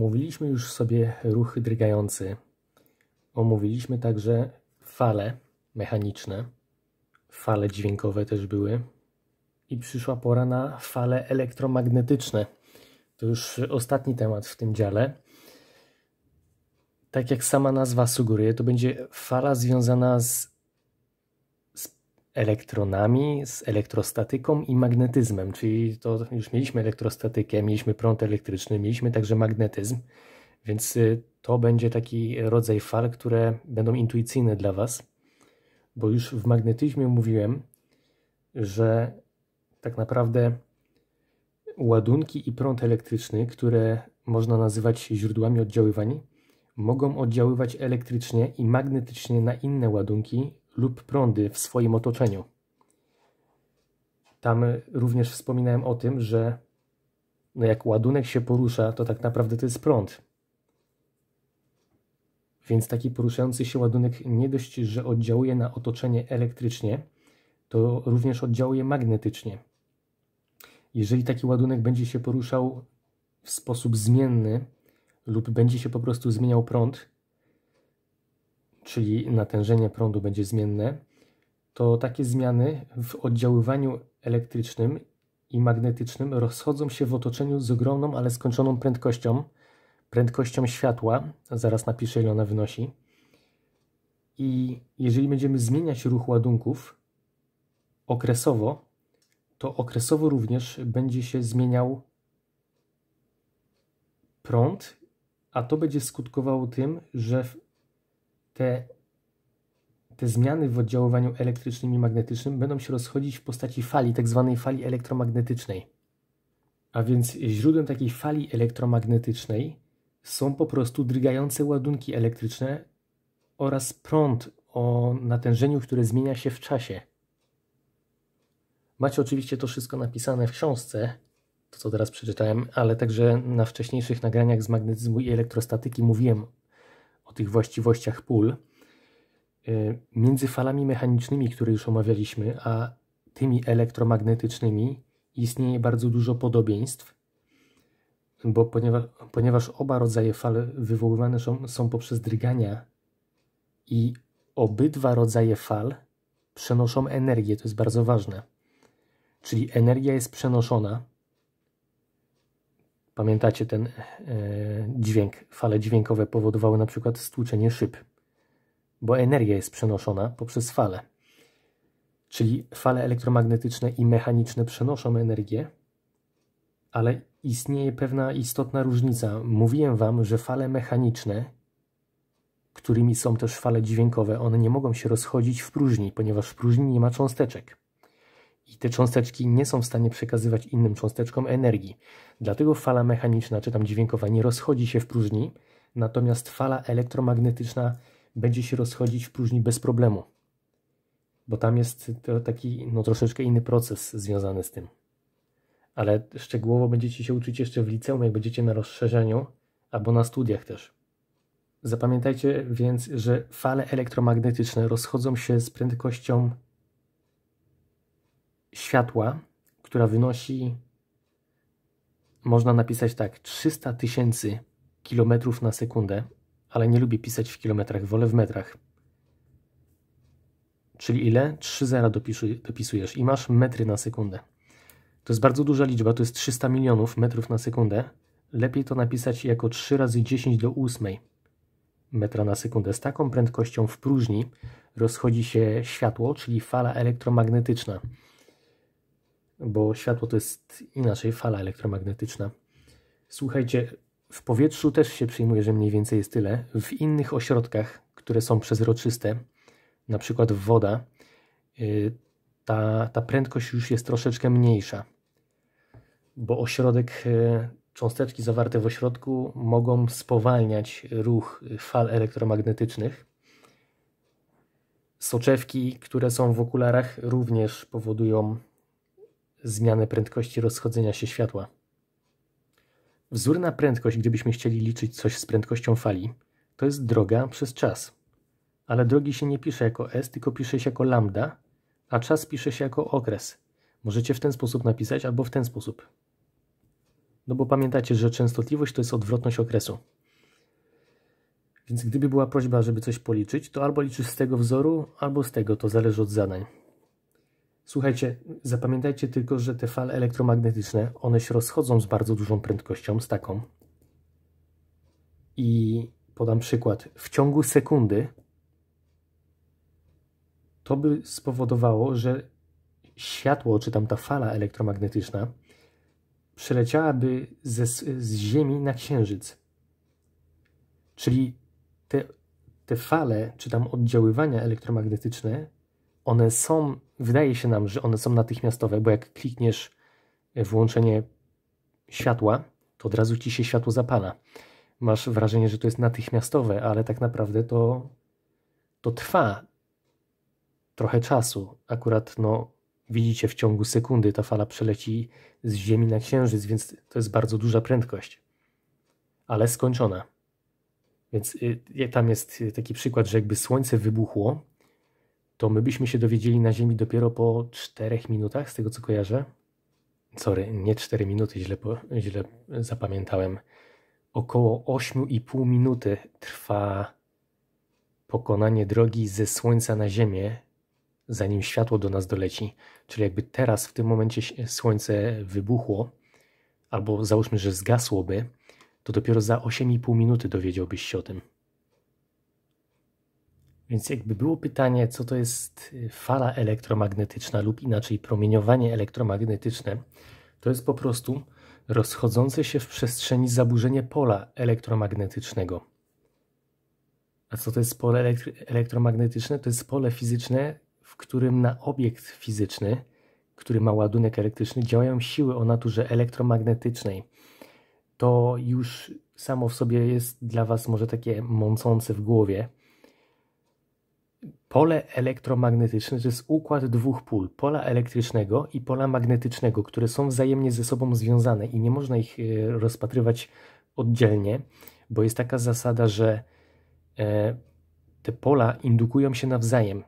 Omówiliśmy już sobie ruch drgający. Omówiliśmy także fale mechaniczne. Fale dźwiękowe też były. I przyszła pora na fale elektromagnetyczne. To już ostatni temat w tym dziale. Tak jak sama nazwa sugeruje, to będzie fala związana z elektronami, z elektrostatyką i magnetyzmem, czyli to już mieliśmy elektrostatykę, mieliśmy prąd elektryczny, mieliśmy także magnetyzm, więc y, to będzie taki rodzaj fal, które będą intuicyjne dla Was, bo już w magnetyzmie mówiłem, że tak naprawdę ładunki i prąd elektryczny, które można nazywać źródłami oddziaływań, mogą oddziaływać elektrycznie i magnetycznie na inne ładunki lub prądy w swoim otoczeniu. Tam również wspominałem o tym, że no jak ładunek się porusza, to tak naprawdę to jest prąd. Więc taki poruszający się ładunek nie dość, że oddziałuje na otoczenie elektrycznie, to również oddziałuje magnetycznie. Jeżeli taki ładunek będzie się poruszał w sposób zmienny lub będzie się po prostu zmieniał prąd, czyli natężenie prądu będzie zmienne, to takie zmiany w oddziaływaniu elektrycznym i magnetycznym rozchodzą się w otoczeniu z ogromną, ale skończoną prędkością, prędkością światła, zaraz napiszę ile ona wynosi. I jeżeli będziemy zmieniać ruch ładunków okresowo, to okresowo również będzie się zmieniał prąd, a to będzie skutkowało tym, że te, te zmiany w oddziaływaniu elektrycznym i magnetycznym będą się rozchodzić w postaci fali, tak zwanej fali elektromagnetycznej. A więc źródłem takiej fali elektromagnetycznej są po prostu drgające ładunki elektryczne oraz prąd o natężeniu, które zmienia się w czasie. Macie oczywiście to wszystko napisane w książce, to co teraz przeczytałem, ale także na wcześniejszych nagraniach z magnetyzmu i elektrostatyki mówiłem o tych właściwościach pól e, między falami mechanicznymi, które już omawialiśmy, a tymi elektromagnetycznymi istnieje bardzo dużo podobieństw, bo ponieważ, ponieważ oba rodzaje fal wywoływane są, są poprzez drgania i obydwa rodzaje fal przenoszą energię, to jest bardzo ważne. Czyli energia jest przenoszona Pamiętacie ten e, dźwięk, fale dźwiękowe powodowały na przykład stłuczenie szyb, bo energia jest przenoszona poprzez fale. Czyli fale elektromagnetyczne i mechaniczne przenoszą energię, ale istnieje pewna istotna różnica. Mówiłem Wam, że fale mechaniczne, którymi są też fale dźwiękowe, one nie mogą się rozchodzić w próżni, ponieważ w próżni nie ma cząsteczek i te cząsteczki nie są w stanie przekazywać innym cząsteczkom energii. Dlatego fala mechaniczna, czy tam dźwiękowa, nie rozchodzi się w próżni, natomiast fala elektromagnetyczna będzie się rozchodzić w próżni bez problemu, bo tam jest taki no, troszeczkę inny proces związany z tym. Ale szczegółowo będziecie się uczyć jeszcze w liceum, jak będziecie na rozszerzeniu albo na studiach też. Zapamiętajcie więc, że fale elektromagnetyczne rozchodzą się z prędkością światła, która wynosi, można napisać tak, 300 tysięcy kilometrów na sekundę, ale nie lubię pisać w kilometrach, wolę w metrach. Czyli ile? 3 zera dopisujesz i masz metry na sekundę. To jest bardzo duża liczba, to jest 300 milionów metrów na sekundę. Lepiej to napisać jako 3 razy 10 do 8 metra na sekundę. Z taką prędkością w próżni rozchodzi się światło, czyli fala elektromagnetyczna bo światło to jest inaczej fala elektromagnetyczna. Słuchajcie, w powietrzu też się przyjmuje, że mniej więcej jest tyle. W innych ośrodkach, które są przezroczyste, na przykład woda, y, ta, ta prędkość już jest troszeczkę mniejsza, bo ośrodek, y, cząsteczki zawarte w ośrodku mogą spowalniać ruch fal elektromagnetycznych. Soczewki, które są w okularach, również powodują zmianę prędkości rozchodzenia się światła. Wzórna prędkość, gdybyśmy chcieli liczyć coś z prędkością fali, to jest droga przez czas. Ale drogi się nie pisze jako s, tylko pisze się jako lambda, a czas pisze się jako okres. Możecie w ten sposób napisać albo w ten sposób. No bo pamiętacie, że częstotliwość to jest odwrotność okresu. Więc gdyby była prośba, żeby coś policzyć, to albo liczysz z tego wzoru, albo z tego, to zależy od zadań. Słuchajcie, zapamiętajcie tylko, że te fale elektromagnetyczne, one się rozchodzą z bardzo dużą prędkością, z taką. I podam przykład. W ciągu sekundy to by spowodowało, że światło, czy tam ta fala elektromagnetyczna, przeleciałaby ze, z Ziemi na Księżyc. Czyli te, te fale, czy tam oddziaływania elektromagnetyczne one są, wydaje się nam, że one są natychmiastowe, bo jak klikniesz włączenie światła, to od razu ci się światło zapala. Masz wrażenie, że to jest natychmiastowe, ale tak naprawdę to, to trwa trochę czasu. Akurat no, widzicie w ciągu sekundy ta fala przeleci z Ziemi na Księżyc, więc to jest bardzo duża prędkość, ale skończona. Więc y, tam jest taki przykład, że jakby Słońce wybuchło, to my byśmy się dowiedzieli na Ziemi dopiero po 4 minutach, z tego co kojarzę. Sorry, nie 4 minuty, źle, źle zapamiętałem. Około 8,5 minuty trwa pokonanie drogi ze Słońca na Ziemię, zanim światło do nas doleci. Czyli jakby teraz, w tym momencie Słońce wybuchło, albo załóżmy, że zgasłoby, to dopiero za 8,5 minuty dowiedziałbyś się o tym. Więc jakby było pytanie, co to jest y, fala elektromagnetyczna lub inaczej promieniowanie elektromagnetyczne, to jest po prostu rozchodzące się w przestrzeni zaburzenie pola elektromagnetycznego. A co to jest pole elektromagnetyczne? To jest pole fizyczne, w którym na obiekt fizyczny, który ma ładunek elektryczny, działają siły o naturze elektromagnetycznej. To już samo w sobie jest dla Was może takie mącące w głowie, Pole elektromagnetyczne to jest układ dwóch pól, pola elektrycznego i pola magnetycznego, które są wzajemnie ze sobą związane i nie można ich e, rozpatrywać oddzielnie, bo jest taka zasada, że e, te pola indukują się nawzajem.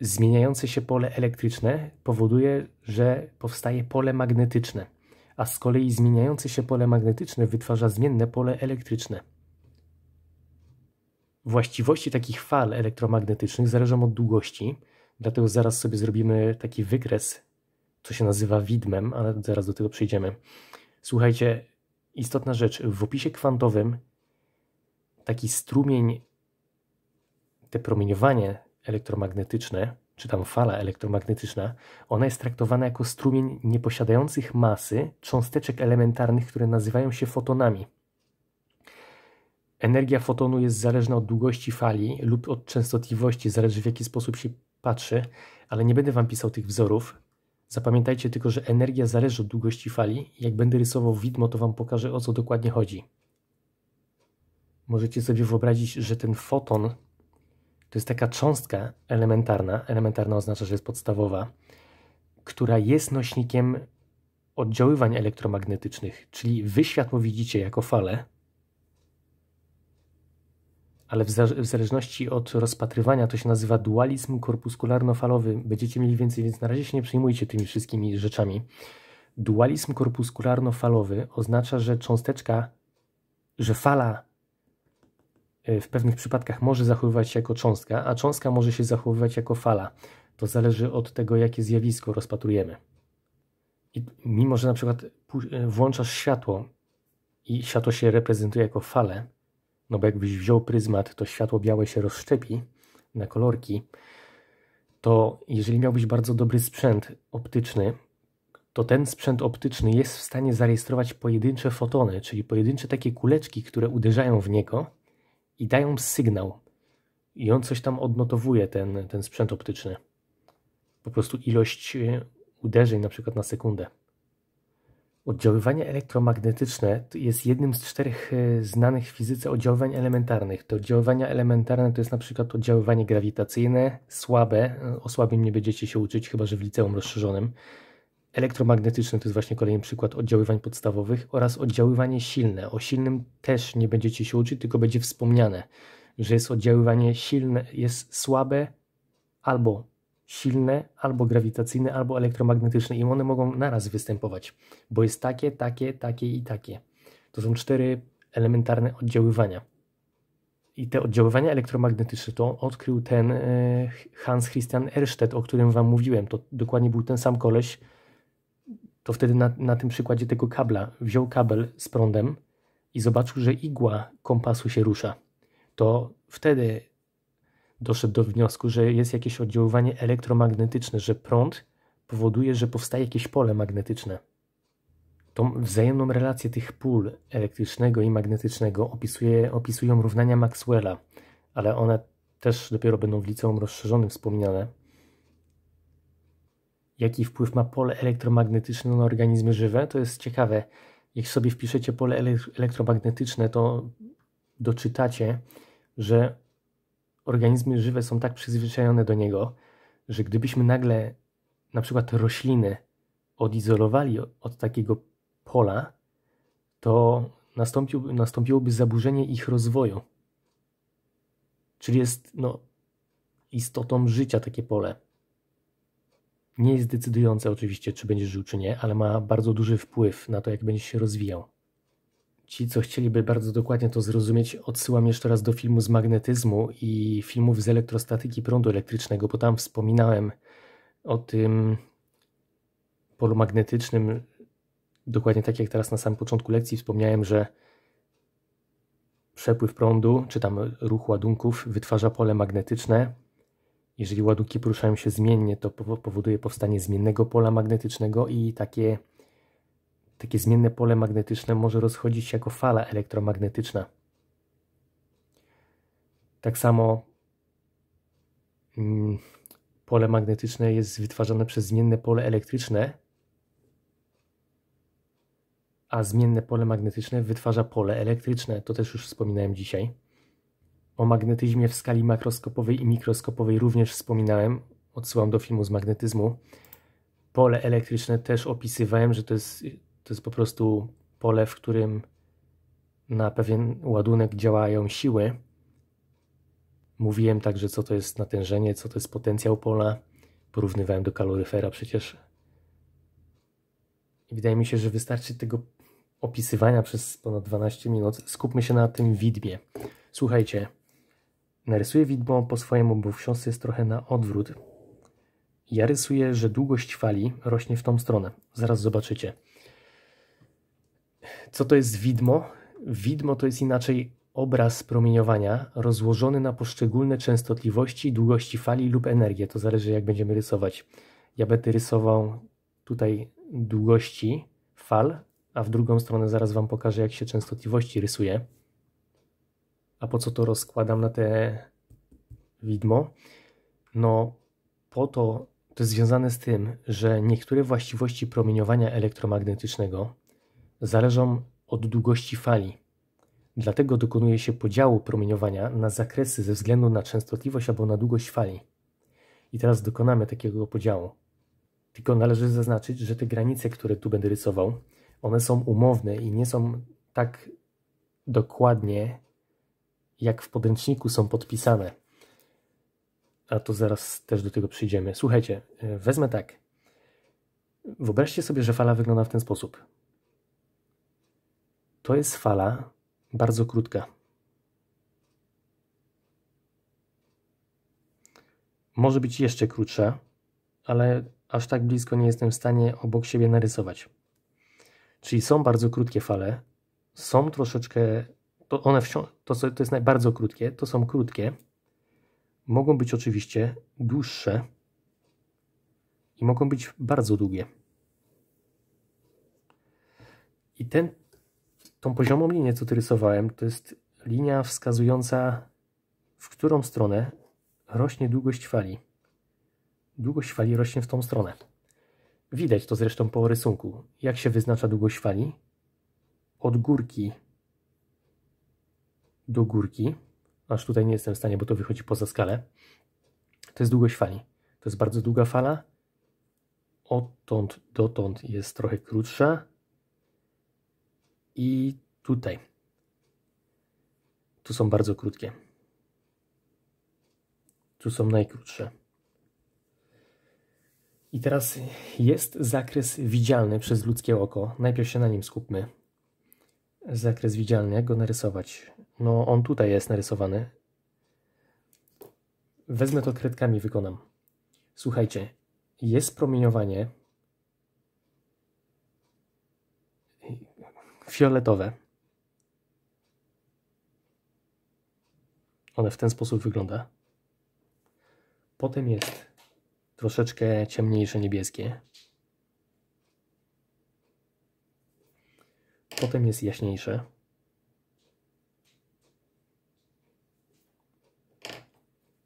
Zmieniające się pole elektryczne powoduje, że powstaje pole magnetyczne, a z kolei zmieniające się pole magnetyczne wytwarza zmienne pole elektryczne. Właściwości takich fal elektromagnetycznych zależą od długości, dlatego zaraz sobie zrobimy taki wykres, co się nazywa widmem, ale zaraz do tego przejdziemy. Słuchajcie, istotna rzecz, w opisie kwantowym taki strumień, te promieniowanie elektromagnetyczne, czy tam fala elektromagnetyczna, ona jest traktowana jako strumień nieposiadających masy cząsteczek elementarnych, które nazywają się fotonami. Energia fotonu jest zależna od długości fali lub od częstotliwości, zależy w jaki sposób się patrzy, ale nie będę Wam pisał tych wzorów. Zapamiętajcie tylko, że energia zależy od długości fali. Jak będę rysował widmo, to Wam pokażę o co dokładnie chodzi. Możecie sobie wyobrazić, że ten foton to jest taka cząstka elementarna, elementarna oznacza, że jest podstawowa, która jest nośnikiem oddziaływań elektromagnetycznych, czyli wy światło widzicie jako fale ale w, w zależności od rozpatrywania to się nazywa dualizm korpuskularno-falowy. Będziecie mieli więcej, więc na razie się nie przejmujcie tymi wszystkimi rzeczami. Dualizm korpuskularno-falowy oznacza, że cząsteczka, że fala e, w pewnych przypadkach może zachowywać się jako cząstka, a cząstka może się zachowywać jako fala. To zależy od tego, jakie zjawisko rozpatrujemy. I mimo, że na przykład e, włączasz światło i światło się reprezentuje jako falę, no bo jakbyś wziął pryzmat, to światło białe się rozszczepi na kolorki. To jeżeli miałbyś bardzo dobry sprzęt optyczny, to ten sprzęt optyczny jest w stanie zarejestrować pojedyncze fotony, czyli pojedyncze takie kuleczki, które uderzają w niego i dają sygnał. I on coś tam odnotowuje, ten, ten sprzęt optyczny. Po prostu ilość e, uderzeń na przykład na sekundę. Oddziaływanie elektromagnetyczne jest jednym z czterech e, znanych w fizyce oddziaływań elementarnych. To oddziaływania elementarne to jest na przykład oddziaływanie grawitacyjne, słabe, e, o słabym nie będziecie się uczyć, chyba że w liceum rozszerzonym. Elektromagnetyczne to jest właśnie kolejny przykład oddziaływań podstawowych oraz oddziaływanie silne. O silnym też nie będziecie się uczyć, tylko będzie wspomniane, że jest oddziaływanie silne, jest słabe albo silne, albo grawitacyjne, albo elektromagnetyczne i one mogą naraz występować, bo jest takie, takie, takie i takie. To są cztery elementarne oddziaływania. I te oddziaływania elektromagnetyczne to odkrył ten e, Hans Christian Erstedt, o którym Wam mówiłem. To dokładnie był ten sam koleś. To wtedy na, na tym przykładzie tego kabla wziął kabel z prądem i zobaczył, że igła kompasu się rusza. To wtedy doszedł do wniosku, że jest jakieś oddziaływanie elektromagnetyczne, że prąd powoduje, że powstaje jakieś pole magnetyczne. Tą wzajemną relację tych pól elektrycznego i magnetycznego opisuje, opisują równania Maxwella, ale one też dopiero będą w liceum rozszerzonym wspomniane. Jaki wpływ ma pole elektromagnetyczne na organizmy żywe? To jest ciekawe. Jak sobie wpiszecie pole elektromagnetyczne, to doczytacie, że organizmy żywe są tak przyzwyczajone do niego, że gdybyśmy nagle na przykład rośliny odizolowali od takiego pola, to nastąpiłoby zaburzenie ich rozwoju. Czyli jest no, istotą życia takie pole. Nie jest decydujące oczywiście, czy będziesz żył, czy nie, ale ma bardzo duży wpływ na to, jak będziesz się rozwijał. Ci, co chcieliby bardzo dokładnie to zrozumieć, odsyłam jeszcze raz do filmu z magnetyzmu i filmów z elektrostatyki prądu elektrycznego, bo tam wspominałem o tym polu magnetycznym, dokładnie tak jak teraz na samym początku lekcji wspomniałem, że przepływ prądu, czy tam ruch ładunków wytwarza pole magnetyczne. Jeżeli ładunki poruszają się zmiennie, to powoduje powstanie zmiennego pola magnetycznego i takie takie zmienne pole magnetyczne może rozchodzić się jako fala elektromagnetyczna. Tak samo mm, pole magnetyczne jest wytwarzane przez zmienne pole elektryczne, a zmienne pole magnetyczne wytwarza pole elektryczne. To też już wspominałem dzisiaj. O magnetyzmie w skali makroskopowej i mikroskopowej również wspominałem. Odsyłam do filmu z magnetyzmu. Pole elektryczne też opisywałem, że to jest to jest po prostu pole, w którym na pewien ładunek działają siły. Mówiłem także, co to jest natężenie, co to jest potencjał pola. Porównywałem do kaloryfera przecież. I wydaje mi się, że wystarczy tego opisywania przez ponad 12 minut. Skupmy się na tym widmie. Słuchajcie, narysuję widmo po swojemu, bo w książce jest trochę na odwrót. Ja rysuję, że długość fali rośnie w tą stronę. Zaraz zobaczycie. Co to jest widmo? Widmo to jest inaczej obraz promieniowania rozłożony na poszczególne częstotliwości, długości fali lub energię. To zależy, jak będziemy rysować. Ja będę rysował tutaj długości fal, a w drugą stronę zaraz Wam pokażę, jak się częstotliwości rysuje. A po co to rozkładam na te widmo? No, po to, to jest związane z tym, że niektóre właściwości promieniowania elektromagnetycznego, zależą od długości fali. Dlatego dokonuje się podziału promieniowania na zakresy ze względu na częstotliwość albo na długość fali. I teraz dokonamy takiego podziału. Tylko należy zaznaczyć, że te granice, które tu będę rysował, one są umowne i nie są tak dokładnie, jak w podręczniku są podpisane. A to zaraz też do tego przyjdziemy. Słuchajcie, e, wezmę tak. Wyobraźcie sobie, że fala wygląda w ten sposób. To jest fala bardzo krótka. Może być jeszcze krótsza, ale aż tak blisko nie jestem w stanie obok siebie narysować. Czyli są bardzo krótkie fale, są troszeczkę, to one to, to jest bardzo krótkie, to są krótkie, mogą być oczywiście dłuższe i mogą być bardzo długie. I ten tą poziomą linię, co ty rysowałem, to jest linia wskazująca, w którą stronę rośnie długość fali. Długość fali rośnie w tą stronę. Widać to zresztą po rysunku. Jak się wyznacza długość fali? Od górki do górki, aż tutaj nie jestem w stanie, bo to wychodzi poza skalę, to jest długość fali. To jest bardzo długa fala. Odtąd dotąd jest trochę krótsza, i tutaj. Tu są bardzo krótkie. Tu są najkrótsze. I teraz jest zakres widzialny przez ludzkie oko. Najpierw się na nim skupmy. Zakres widzialny, jak go narysować? No, on tutaj jest narysowany. Wezmę to kredkami, wykonam. Słuchajcie, jest promieniowanie fioletowe. One w ten sposób wygląda. Potem jest troszeczkę ciemniejsze niebieskie. Potem jest jaśniejsze.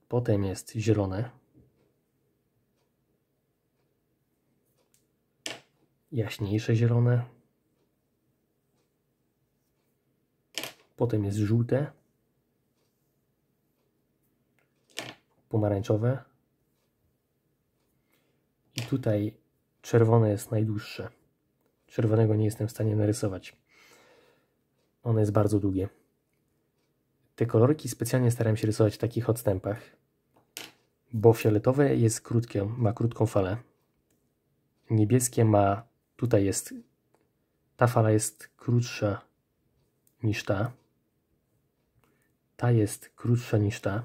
Potem jest zielone. Jaśniejsze zielone. Potem jest żółte. Pomarańczowe. I tutaj czerwone jest najdłuższe. Czerwonego nie jestem w stanie narysować. Ono jest bardzo długie. Te kolorki specjalnie staram się rysować w takich odstępach, bo fioletowe jest krótkie, ma krótką falę. Niebieskie ma, tutaj jest, ta fala jest krótsza niż ta. Ta jest krótsza niż ta.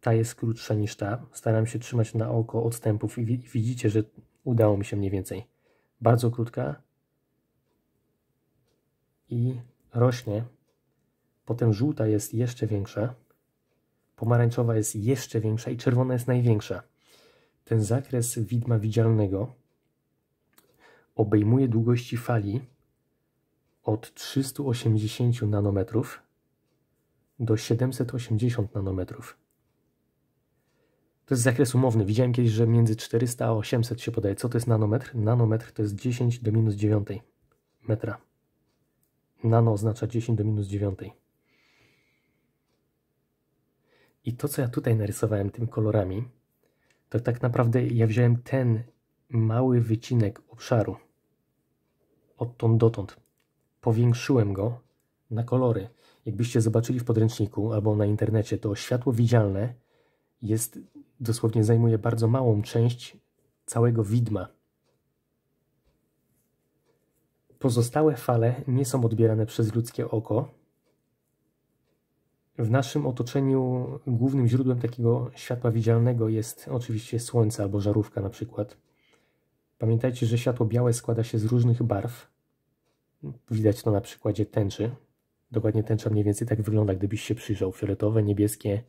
Ta jest krótsza niż ta. Staram się trzymać na oko odstępów i widzicie, że udało mi się mniej więcej. Bardzo krótka i rośnie. Potem żółta jest jeszcze większa. Pomarańczowa jest jeszcze większa i czerwona jest największa. Ten zakres widma widzialnego obejmuje długości fali od 380 nanometrów do 780 nanometrów. To jest zakres umowny. Widziałem kiedyś, że między 400 a 800 się podaje. Co to jest nanometr? Nanometr to jest 10 do minus 9 metra. Nano oznacza 10 do minus 9. I to, co ja tutaj narysowałem tym kolorami, to tak naprawdę ja wziąłem ten mały wycinek obszaru odtąd dotąd. Powiększyłem go na kolory. Jakbyście zobaczyli w podręczniku albo na internecie, to światło widzialne jest dosłownie zajmuje bardzo małą część całego widma. Pozostałe fale nie są odbierane przez ludzkie oko. W naszym otoczeniu głównym źródłem takiego światła widzialnego jest oczywiście słońce albo żarówka na przykład. Pamiętajcie, że światło białe składa się z różnych barw. Widać to na przykładzie tęczy, Dokładnie tęcza mniej więcej tak wygląda, gdybyś się przyjrzał. Fioletowe, niebieskie,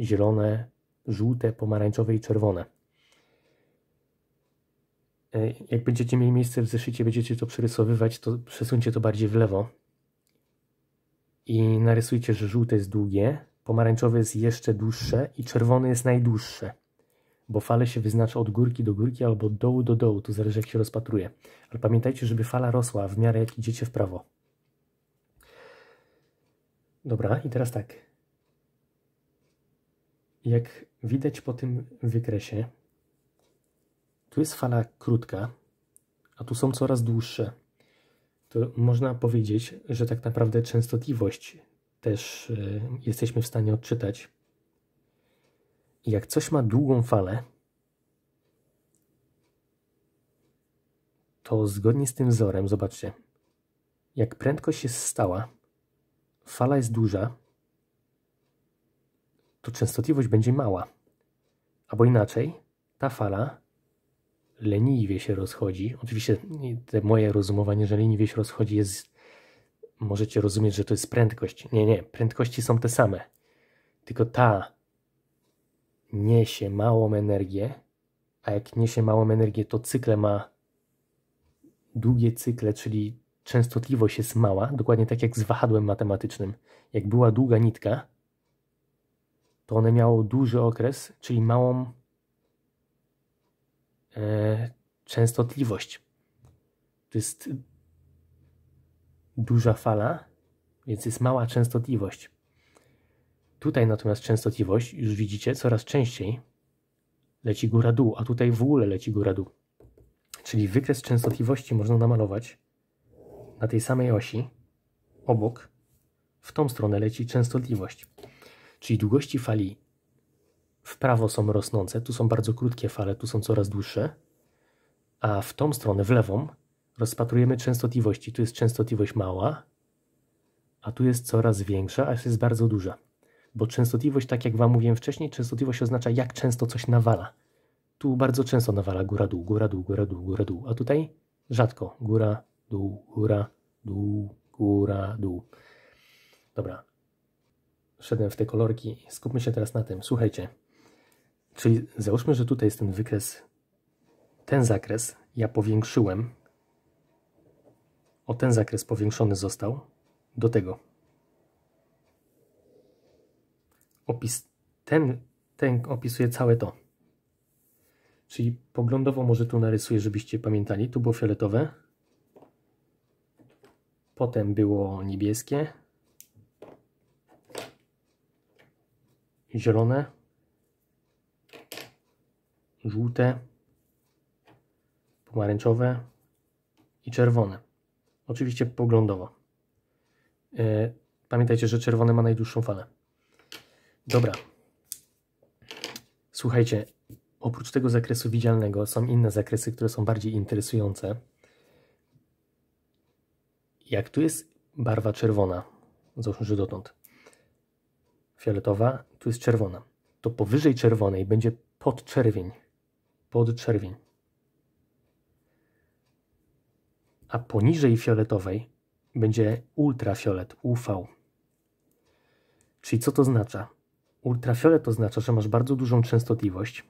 zielone, żółte, pomarańczowe i czerwone. E, jak będziecie mieli miejsce w zeszycie, będziecie to przerysowywać, to przesuńcie to bardziej w lewo i narysujcie, że żółte jest długie, pomarańczowe jest jeszcze dłuższe i czerwone jest najdłuższe, bo fale się wyznacza od górki do górki albo od dołu do dołu, to zależy jak się rozpatruje. Ale pamiętajcie, żeby fala rosła w miarę jak idziecie w prawo. Dobra, i teraz tak. Jak widać po tym wykresie, tu jest fala krótka, a tu są coraz dłuższe. To można powiedzieć, że tak naprawdę częstotliwość też y, jesteśmy w stanie odczytać. Jak coś ma długą falę, to zgodnie z tym wzorem, zobaczcie, jak prędkość jest stała, fala jest duża, to częstotliwość będzie mała. Albo inaczej, ta fala leniwie się rozchodzi. Oczywiście te moje rozumowanie, że leniwie się rozchodzi jest... Możecie rozumieć, że to jest prędkość. Nie, nie, prędkości są te same. Tylko ta niesie małą energię, a jak niesie małą energię, to cykle ma długie cykle, czyli częstotliwość jest mała, dokładnie tak jak z wahadłem matematycznym. Jak była długa nitka, to one miało duży okres, czyli małą e, częstotliwość. To jest duża fala, więc jest mała częstotliwość. Tutaj natomiast częstotliwość, już widzicie, coraz częściej leci góra-dół, a tutaj w ogóle leci góra-dół. Czyli wykres częstotliwości można namalować na tej samej osi, obok, w tą stronę leci częstotliwość. Czyli długości fali w prawo są rosnące, tu są bardzo krótkie fale, tu są coraz dłuższe, a w tą stronę, w lewą, rozpatrujemy częstotliwości. Tu jest częstotliwość mała, a tu jest coraz większa, a jest bardzo duża. Bo częstotliwość, tak jak Wam mówiłem wcześniej, częstotliwość oznacza, jak często coś nawala. Tu bardzo często nawala góra-dół, góra-dół, góra-dół, góra-dół, a tutaj rzadko góra dół, góra, dół, góra, dół. Dobra. Szedłem w te kolorki. Skupmy się teraz na tym. Słuchajcie. Czyli załóżmy, że tutaj jest ten wykres, ten zakres ja powiększyłem. O ten zakres powiększony został do tego. Opis, ten, ten opisuje całe to. Czyli poglądowo może tu narysuję, żebyście pamiętali. Tu było fioletowe, Potem było niebieskie, zielone, żółte, pomarańczowe i czerwone. Oczywiście poglądowo. E, pamiętajcie, że czerwone ma najdłuższą falę. Dobra. Słuchajcie, oprócz tego zakresu widzialnego są inne zakresy, które są bardziej interesujące jak tu jest barwa czerwona, załóżmy, że dotąd, fioletowa, tu jest czerwona, to powyżej czerwonej będzie podczerwień. Podczerwień. A poniżej fioletowej będzie ultrafiolet, UV. Czyli co to oznacza? Ultrafiolet oznacza, że masz bardzo dużą częstotliwość,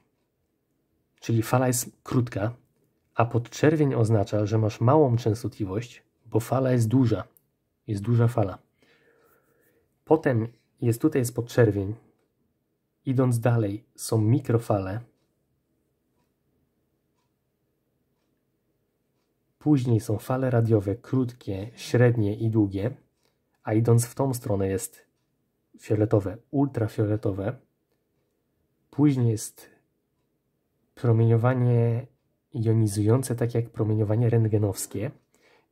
czyli fala jest krótka, a podczerwień oznacza, że masz małą częstotliwość, bo fala jest duża. Jest duża fala. Potem jest tutaj jest podczerwień. Idąc dalej są mikrofale. Później są fale radiowe krótkie, średnie i długie, a idąc w tą stronę jest fioletowe, ultrafioletowe. Później jest promieniowanie jonizujące, tak jak promieniowanie rentgenowskie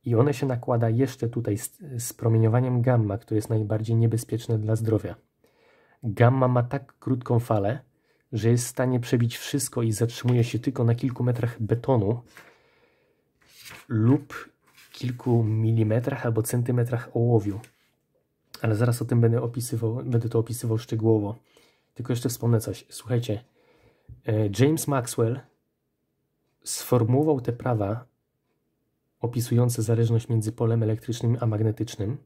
i one się nakłada jeszcze tutaj z, z promieniowaniem gamma, które jest najbardziej niebezpieczne dla zdrowia. Gamma ma tak krótką falę, że jest w stanie przebić wszystko i zatrzymuje się tylko na kilku metrach betonu lub kilku milimetrach albo centymetrach ołowiu. Ale zaraz o tym będę opisywał, będę to opisywał szczegółowo. Tylko jeszcze wspomnę coś. Słuchajcie, e, James Maxwell sformułował te prawa opisujące zależność między polem elektrycznym a magnetycznym,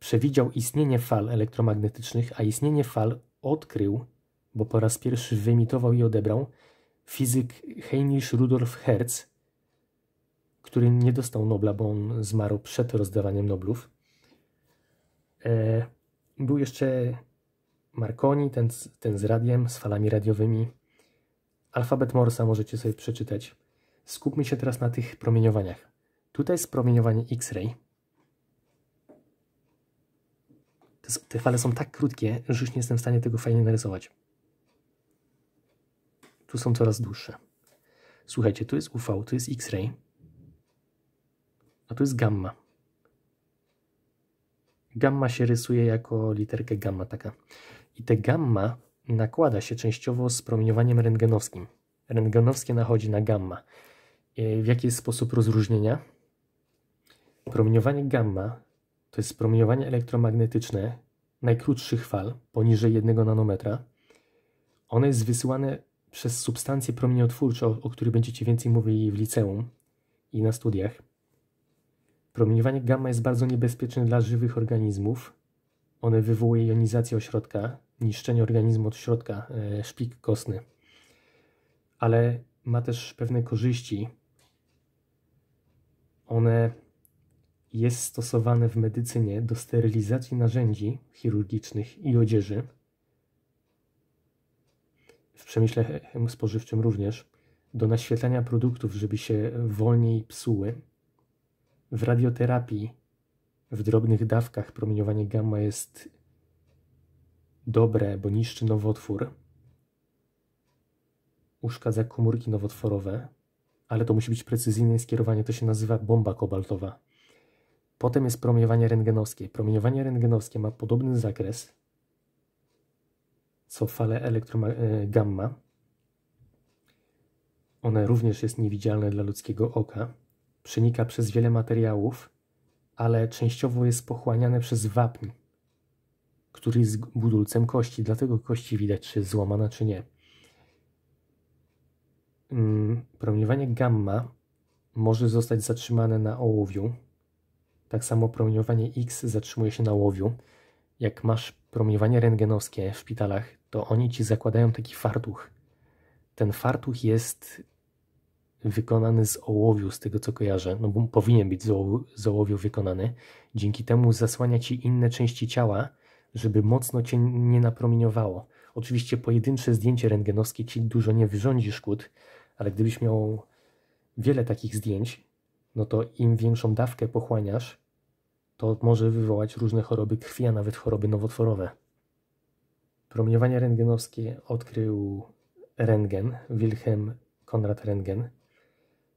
przewidział istnienie fal elektromagnetycznych, a istnienie fal odkrył, bo po raz pierwszy wyemitował i odebrał, fizyk Heinrich Rudolf Hertz, który nie dostał Nobla, bo on zmarł przed rozdawaniem Noblów. E, był jeszcze Marconi, ten, ten z radiem, z falami radiowymi. Alfabet Morsa możecie sobie przeczytać. Skupmy się teraz na tych promieniowaniach. Tutaj jest promieniowanie X-ray. Te fale są tak krótkie, że już nie jestem w stanie tego fajnie narysować. Tu są coraz dłuższe. Słuchajcie, tu jest UV, tu jest X-ray, a tu jest gamma. Gamma się rysuje jako literkę gamma taka. I te gamma nakłada się częściowo z promieniowaniem rentgenowskim. Rentgenowskie nachodzi na gamma. E, w jaki jest sposób rozróżnienia? Promieniowanie gamma to jest promieniowanie elektromagnetyczne najkrótszych fal poniżej 1 nanometra. Ono jest wysyłane przez substancje promieniotwórcze, o, o których będziecie więcej mówili w liceum i na studiach. Promieniowanie gamma jest bardzo niebezpieczne dla żywych organizmów. One wywołuje jonizację ośrodka, niszczenie organizmu od środka, e, szpik kostny. Ale ma też pewne korzyści. One jest stosowane w medycynie do sterylizacji narzędzi chirurgicznych i odzieży. W przemyśle spożywczym również do naświetlania produktów, żeby się wolniej psuły. W radioterapii w drobnych dawkach promieniowanie gamma jest dobre, bo niszczy nowotwór, uszkadza komórki nowotworowe, ale to musi być precyzyjne skierowanie, to się nazywa bomba kobaltowa. Potem jest promieniowanie rentgenowskie. Promieniowanie rentgenowskie ma podobny zakres co fale e, gamma. One również jest niewidzialne dla ludzkiego oka. Przenika przez wiele materiałów, ale częściowo jest pochłaniane przez wapń, który jest budulcem kości, dlatego kości widać, czy złamana, czy nie. Mm, promieniowanie gamma może zostać zatrzymane na ołowiu, tak samo promieniowanie X zatrzymuje się na łowiu. Jak masz promieniowanie rentgenowskie w szpitalach, to oni ci zakładają taki fartuch. Ten fartuch jest wykonany z ołowiu, z tego co kojarzę, no powinien być z ołowiu, z ołowiu wykonany. Dzięki temu zasłania ci inne części ciała, żeby mocno cię nie napromieniowało. Oczywiście pojedyncze zdjęcie rentgenowskie ci dużo nie wyrządzi szkód, ale gdybyś miał wiele takich zdjęć, no to im większą dawkę pochłaniasz, to może wywołać różne choroby krwi, a nawet choroby nowotworowe. Promieniowanie rentgenowskie odkrył Rentgen, Wilhelm Konrad Rentgen.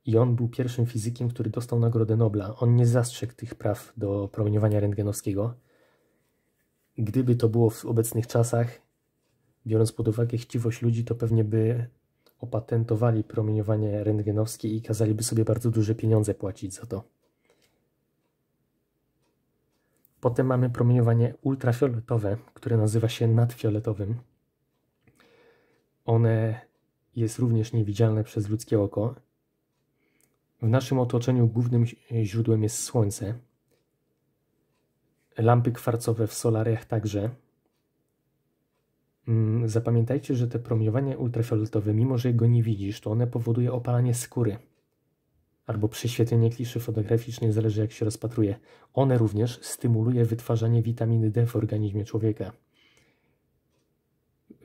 I on był pierwszym fizykiem, który dostał Nagrodę Nobla. On nie zastrzegł tych praw do promieniowania rentgenowskiego. Gdyby to było w obecnych czasach, biorąc pod uwagę chciwość ludzi, to pewnie by opatentowali promieniowanie rentgenowskie i kazaliby sobie bardzo duże pieniądze płacić za to. Potem mamy promieniowanie ultrafioletowe, które nazywa się nadfioletowym. One jest również niewidzialne przez ludzkie oko. W naszym otoczeniu głównym źródłem jest słońce. Lampy kwarcowe w solariach także. Mm, zapamiętajcie, że te promieniowanie ultrafioletowe, mimo że go nie widzisz, to one powoduje opalanie skóry albo prześwietlenie kliszy fotograficznej, zależy jak się rozpatruje. One również stymuluje wytwarzanie witaminy D w organizmie człowieka.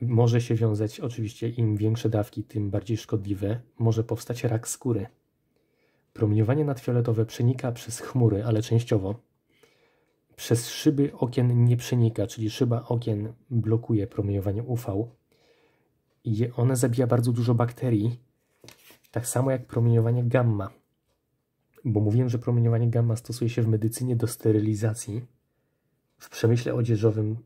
Może się wiązać, oczywiście im większe dawki, tym bardziej szkodliwe, może powstać rak skóry. Promieniowanie nadfioletowe przenika przez chmury, ale częściowo. Przez szyby okien nie przenika, czyli szyba okien blokuje promieniowanie UV. I one zabija bardzo dużo bakterii, tak samo jak promieniowanie gamma bo mówiłem, że promieniowanie gamma stosuje się w medycynie do sterylizacji, w przemyśle odzieżowym,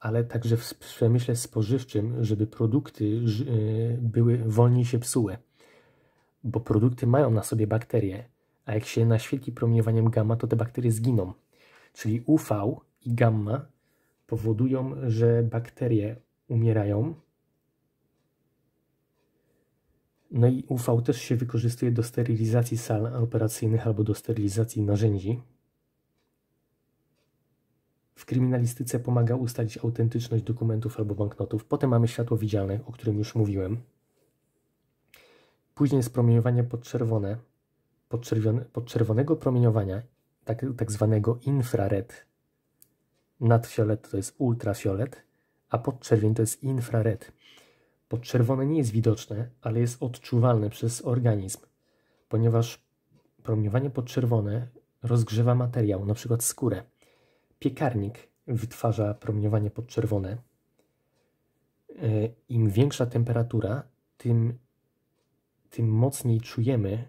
ale także w przemyśle spożywczym, żeby produkty e, były wolniej się psuły, bo produkty mają na sobie bakterie, a jak się naświetli promieniowaniem gamma, to te bakterie zginą. Czyli UV i gamma powodują, że bakterie umierają, No i UV też się wykorzystuje do sterylizacji sal operacyjnych albo do sterylizacji narzędzi. W kryminalistyce pomaga ustalić autentyczność dokumentów albo banknotów. Potem mamy światło widzialne, o którym już mówiłem. Później jest promieniowanie podczerwone, podczerwonego promieniowania, tak, tak zwanego infrared. Nadfiolet to jest ultrafiolet, a podczerwień to jest infrared. Podczerwone nie jest widoczne, ale jest odczuwalne przez organizm, ponieważ promieniowanie podczerwone rozgrzewa materiał, np. skórę. Piekarnik wytwarza promieniowanie podczerwone. E, Im większa temperatura, tym, tym mocniej czujemy,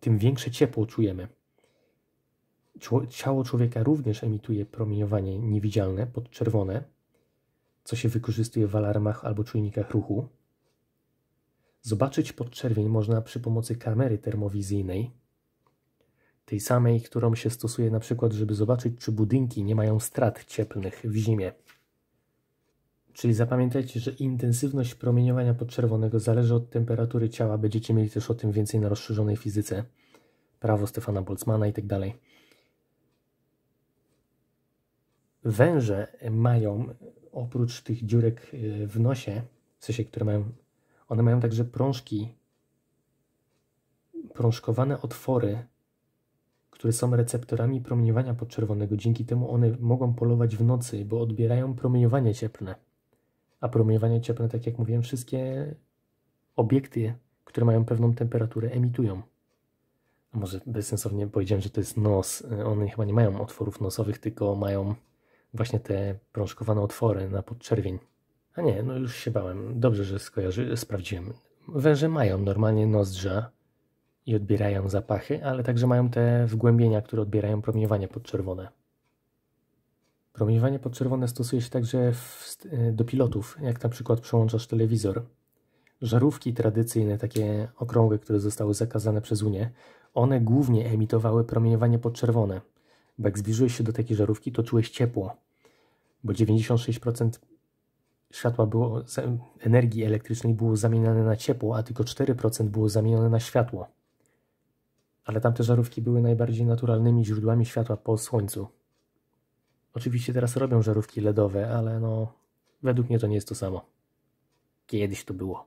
tym większe ciepło czujemy. Ciało człowieka również emituje promieniowanie niewidzialne, podczerwone co się wykorzystuje w alarmach albo czujnikach ruchu. Zobaczyć podczerwień można przy pomocy kamery termowizyjnej, tej samej, którą się stosuje na przykład, żeby zobaczyć, czy budynki nie mają strat cieplnych w zimie. Czyli zapamiętajcie, że intensywność promieniowania podczerwonego zależy od temperatury ciała. Będziecie mieli też o tym więcej na rozszerzonej fizyce, prawo Stefana Boltzmana i tak dalej. Węże mają oprócz tych dziurek y, w nosie, w sensie, które mają, one mają także prążki, prążkowane otwory, które są receptorami promieniowania podczerwonego. Dzięki temu one mogą polować w nocy, bo odbierają promieniowanie cieplne. A promieniowanie cieplne, tak jak mówiłem, wszystkie obiekty, które mają pewną temperaturę, emitują. A może bezsensownie powiedziałem, że to jest nos. Y, one chyba nie mają otworów nosowych, tylko mają właśnie te prążkowane otwory na podczerwień. A nie, no już się bałem. Dobrze, że skojarzy, sprawdziłem. Węże mają normalnie nozdrza i odbierają zapachy, ale także mają te wgłębienia, które odbierają promieniowanie podczerwone. Promieniowanie podczerwone stosuje się także w, y, do pilotów, jak na przykład przełączasz telewizor. Żarówki tradycyjne, takie okrągłe, które zostały zakazane przez Unię, one głównie emitowały promieniowanie podczerwone, bo jak zbliżyłeś się do takiej żarówki, to czułeś ciepło bo 96% światła było, energii elektrycznej było zamieniane na ciepło, a tylko 4% było zamienione na światło. Ale tamte żarówki były najbardziej naturalnymi źródłami światła po słońcu. Oczywiście teraz robią żarówki LEDowe, ale no, według mnie to nie jest to samo. Kiedyś to było.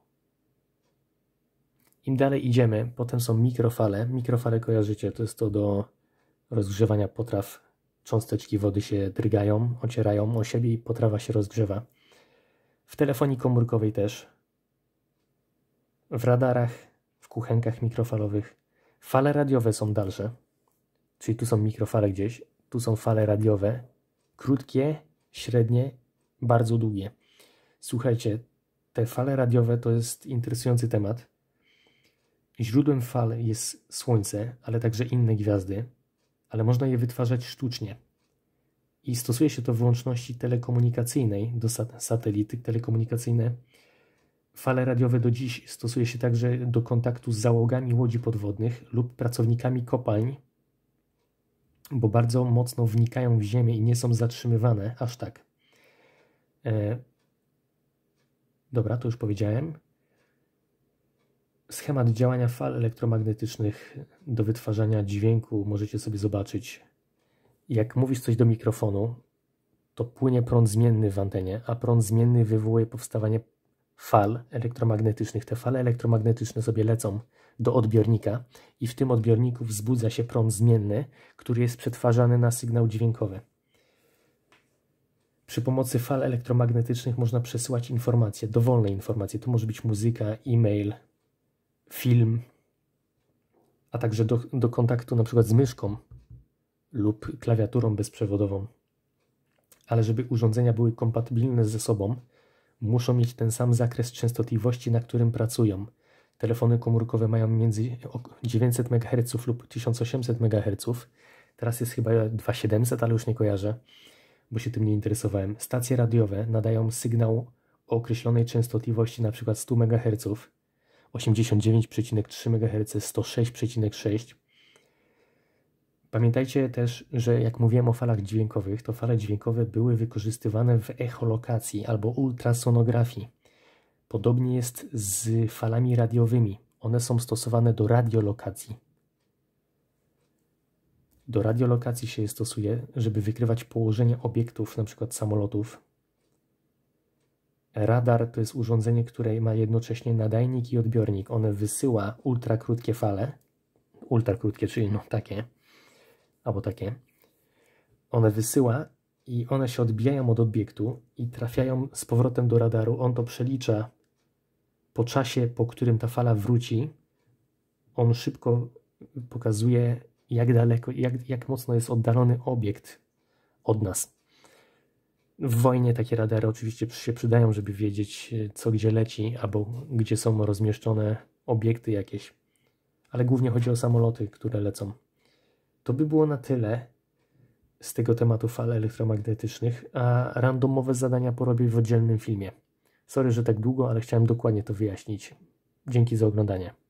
Im dalej idziemy, potem są mikrofale. Mikrofale kojarzycie, to jest to do rozgrzewania potraw cząsteczki wody się drgają, ocierają o siebie i potrawa się rozgrzewa. W telefonii komórkowej też. W radarach, w kuchenkach mikrofalowych. Fale radiowe są dalsze, czyli tu są mikrofale gdzieś, tu są fale radiowe, krótkie, średnie, bardzo długie. Słuchajcie, te fale radiowe to jest interesujący temat. Źródłem fal jest Słońce, ale także inne gwiazdy ale można je wytwarzać sztucznie. I stosuje się to w łączności telekomunikacyjnej do satelity telekomunikacyjne. Fale radiowe do dziś stosuje się także do kontaktu z załogami łodzi podwodnych lub pracownikami kopalń, bo bardzo mocno wnikają w ziemię i nie są zatrzymywane aż tak. E... Dobra, to już powiedziałem. Schemat działania fal elektromagnetycznych do wytwarzania dźwięku możecie sobie zobaczyć. Jak mówisz coś do mikrofonu, to płynie prąd zmienny w antenie, a prąd zmienny wywołuje powstawanie fal elektromagnetycznych. Te fale elektromagnetyczne sobie lecą do odbiornika i w tym odbiorniku wzbudza się prąd zmienny, który jest przetwarzany na sygnał dźwiękowy. Przy pomocy fal elektromagnetycznych można przesyłać informacje, dowolne informacje. To może być muzyka, e-mail, film, a także do, do kontaktu na przykład z myszką lub klawiaturą bezprzewodową. Ale żeby urządzenia były kompatybilne ze sobą, muszą mieć ten sam zakres częstotliwości, na którym pracują. Telefony komórkowe mają między 900 MHz lub 1800 MHz. Teraz jest chyba 2700, ale już nie kojarzę, bo się tym nie interesowałem. Stacje radiowe nadają sygnał o określonej częstotliwości, np. 100 MHz. 89,3 MHz, 106,6. Pamiętajcie też, że jak mówiłem o falach dźwiękowych, to fale dźwiękowe były wykorzystywane w echolokacji albo ultrasonografii. Podobnie jest z falami radiowymi. One są stosowane do radiolokacji. Do radiolokacji się je stosuje, żeby wykrywać położenie obiektów, np. samolotów, Radar to jest urządzenie, które ma jednocześnie nadajnik i odbiornik. One wysyła ultrakrótkie fale, ultrakrótkie, czyli no takie, albo takie. One wysyła i one się odbijają od obiektu i trafiają z powrotem do radaru. On to przelicza po czasie, po którym ta fala wróci. On szybko pokazuje, jak daleko, jak, jak mocno jest oddalony obiekt od nas. W wojnie takie radary oczywiście się przydają, żeby wiedzieć, e, co gdzie leci, albo gdzie są rozmieszczone obiekty jakieś. Ale głównie chodzi o samoloty, które lecą. To by było na tyle z tego tematu fal elektromagnetycznych, a randomowe zadania porobię w oddzielnym filmie. Sorry, że tak długo, ale chciałem dokładnie to wyjaśnić. Dzięki za oglądanie.